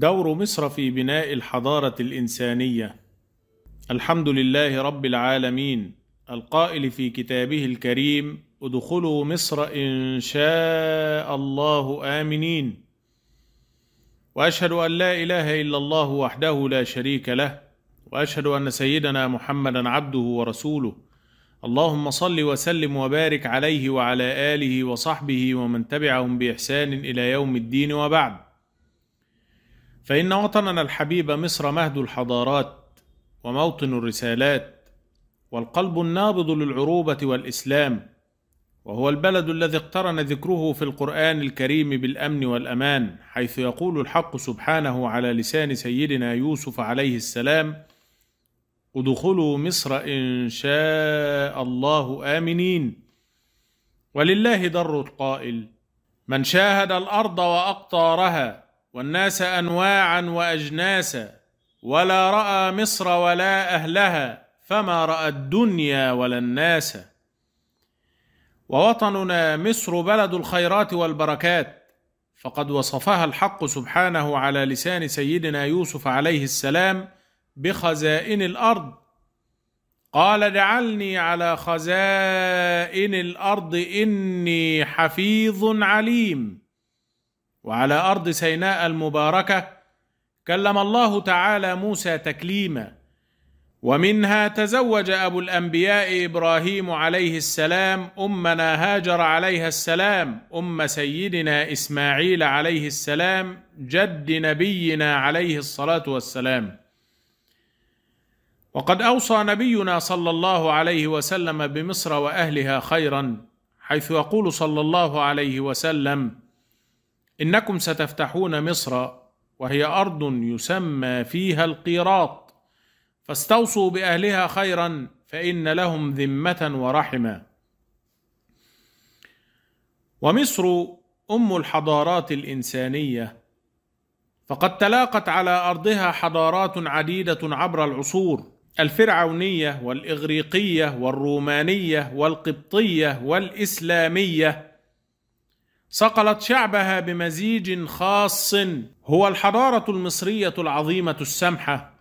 دور مصر في بناء الحضارة الإنسانية الحمد لله رب العالمين القائل في كتابه الكريم ادخلوا مصر إن شاء الله آمنين وأشهد أن لا إله إلا الله وحده لا شريك له وأشهد أن سيدنا محمدا عبده ورسوله اللهم صل وسلم وبارك عليه وعلى آله وصحبه ومن تبعهم بإحسان إلى يوم الدين وبعد فإن وطننا الحبيب مصر مهد الحضارات وموطن الرسالات والقلب النابض للعروبة والإسلام وهو البلد الذي اقترن ذكره في القرآن الكريم بالأمن والأمان حيث يقول الحق سبحانه على لسان سيدنا يوسف عليه السلام ادخلوا مصر إن شاء الله آمنين ولله در القائل من شاهد الأرض وأقطارها والناس انواعا واجناسا ولا راى مصر ولا اهلها فما راى الدنيا ولا الناس ووطننا مصر بلد الخيرات والبركات فقد وصفها الحق سبحانه على لسان سيدنا يوسف عليه السلام بخزائن الارض قال اجعلني على خزائن الارض اني حفيظ عليم وعلى ارض سيناء المباركه كلم الله تعالى موسى تكليما ومنها تزوج ابو الانبياء ابراهيم عليه السلام امنا هاجر عليها السلام ام سيدنا اسماعيل عليه السلام جد نبينا عليه الصلاه والسلام وقد اوصى نبينا صلى الله عليه وسلم بمصر واهلها خيرا حيث يقول صلى الله عليه وسلم انكم ستفتحون مصر وهي ارض يسمى فيها القيراط فاستوصوا باهلها خيرا فان لهم ذمه ورحما ومصر ام الحضارات الانسانيه فقد تلاقت على ارضها حضارات عديده عبر العصور الفرعونيه والاغريقيه والرومانيه والقبطيه والاسلاميه صقلت شعبها بمزيج خاص هو الحضاره المصريه العظيمه السمحه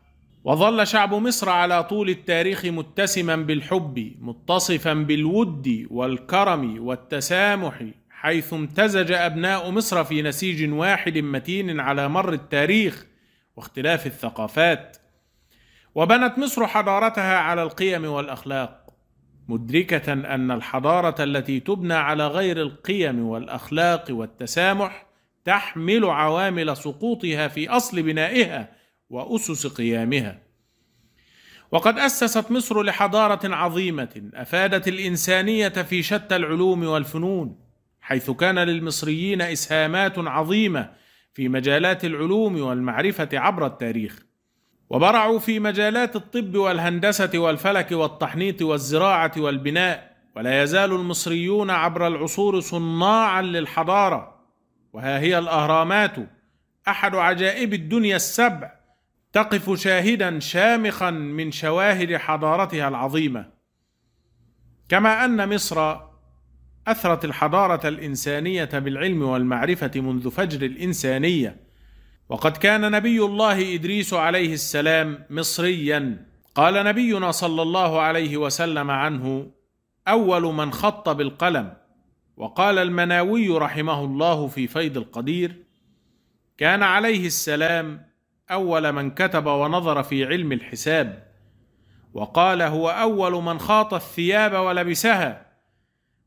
وظل شعب مصر على طول التاريخ متسما بالحب متصفا بالود والكرم والتسامح حيث امتزج ابناء مصر في نسيج واحد متين على مر التاريخ واختلاف الثقافات وبنت مصر حضارتها على القيم والاخلاق مدركه ان الحضاره التي تبنى على غير القيم والاخلاق والتسامح تحمل عوامل سقوطها في اصل بنائها واسس قيامها وقد اسست مصر لحضاره عظيمه افادت الانسانيه في شتى العلوم والفنون حيث كان للمصريين اسهامات عظيمه في مجالات العلوم والمعرفه عبر التاريخ وبرعوا في مجالات الطب والهندسه والفلك والتحنيط والزراعه والبناء ولا يزال المصريون عبر العصور صناعا للحضاره وها هي الاهرامات احد عجائب الدنيا السبع تقف شاهدا شامخا من شواهد حضارتها العظيمه كما ان مصر اثرت الحضاره الانسانيه بالعلم والمعرفه منذ فجر الانسانيه وقد كان نبي الله ادريس عليه السلام مصريا قال نبينا صلى الله عليه وسلم عنه اول من خط بالقلم وقال المناوي رحمه الله في فيض القدير كان عليه السلام اول من كتب ونظر في علم الحساب وقال هو اول من خاط الثياب ولبسها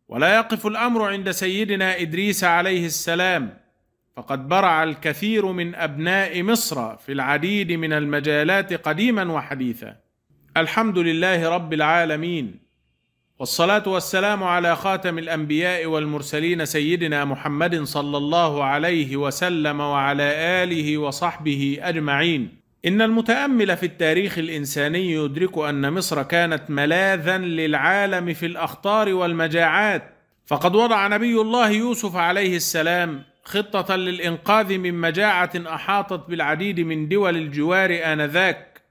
ولا يقف الامر عند سيدنا ادريس عليه السلام فقد برع الكثير من ابناء مصر في العديد من المجالات قديما وحديثا الحمد لله رب العالمين والصلاه والسلام على خاتم الانبياء والمرسلين سيدنا محمد صلى الله عليه وسلم وعلى اله وصحبه اجمعين ان المتامل في التاريخ الانساني يدرك ان مصر كانت ملاذا للعالم في الاخطار والمجاعات فقد وضع نبي الله يوسف عليه السلام خطة للإنقاذ من مجاعة أحاطت بالعديد من دول الجوار آنذاك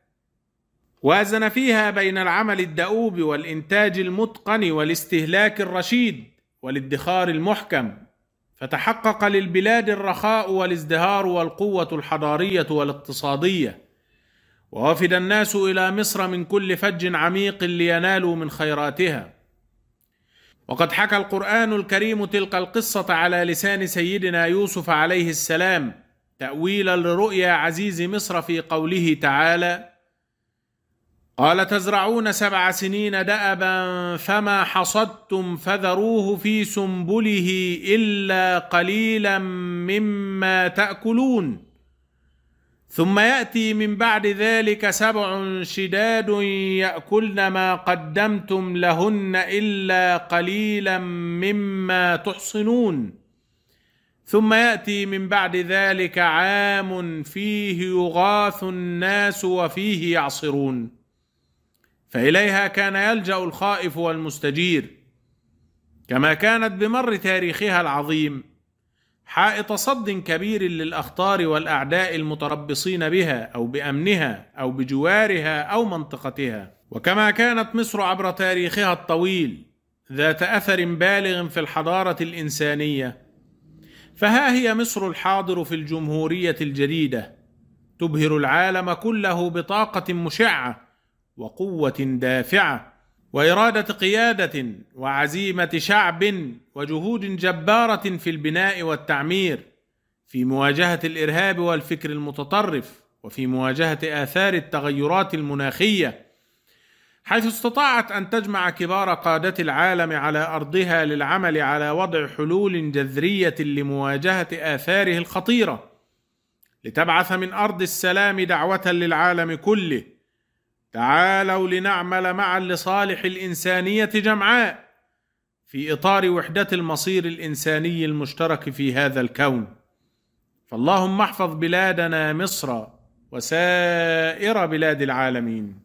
وازن فيها بين العمل الدؤوب والإنتاج المتقن والاستهلاك الرشيد والادخار المحكم فتحقق للبلاد الرخاء والازدهار والقوة الحضارية والاقتصادية ووفد الناس إلى مصر من كل فج عميق لينالوا من خيراتها وقد حكى القران الكريم تلك القصه على لسان سيدنا يوسف عليه السلام تاويلا لرؤيا عزيز مصر في قوله تعالى قال تزرعون سبع سنين دابا فما حصدتم فذروه في سنبله الا قليلا مما تاكلون ثم ياتي من بعد ذلك سبع شداد ياكلن ما قدمتم لهن الا قليلا مما تحصنون ثم ياتي من بعد ذلك عام فيه يغاث الناس وفيه يعصرون فاليها كان يلجا الخائف والمستجير كما كانت بمر تاريخها العظيم حائط صد كبير للأخطار والأعداء المتربصين بها أو بأمنها أو بجوارها أو منطقتها وكما كانت مصر عبر تاريخها الطويل ذات أثر بالغ في الحضارة الإنسانية فها هي مصر الحاضر في الجمهورية الجديدة تبهر العالم كله بطاقة مشعة وقوة دافعة واراده قياده وعزيمه شعب وجهود جباره في البناء والتعمير في مواجهه الارهاب والفكر المتطرف وفي مواجهه اثار التغيرات المناخيه حيث استطاعت ان تجمع كبار قاده العالم على ارضها للعمل على وضع حلول جذريه لمواجهه اثاره الخطيره لتبعث من ارض السلام دعوه للعالم كله تعالوا لنعمل معا لصالح الانسانيه جمعاء في اطار وحده المصير الانساني المشترك في هذا الكون فاللهم احفظ بلادنا مصر وسائر بلاد العالمين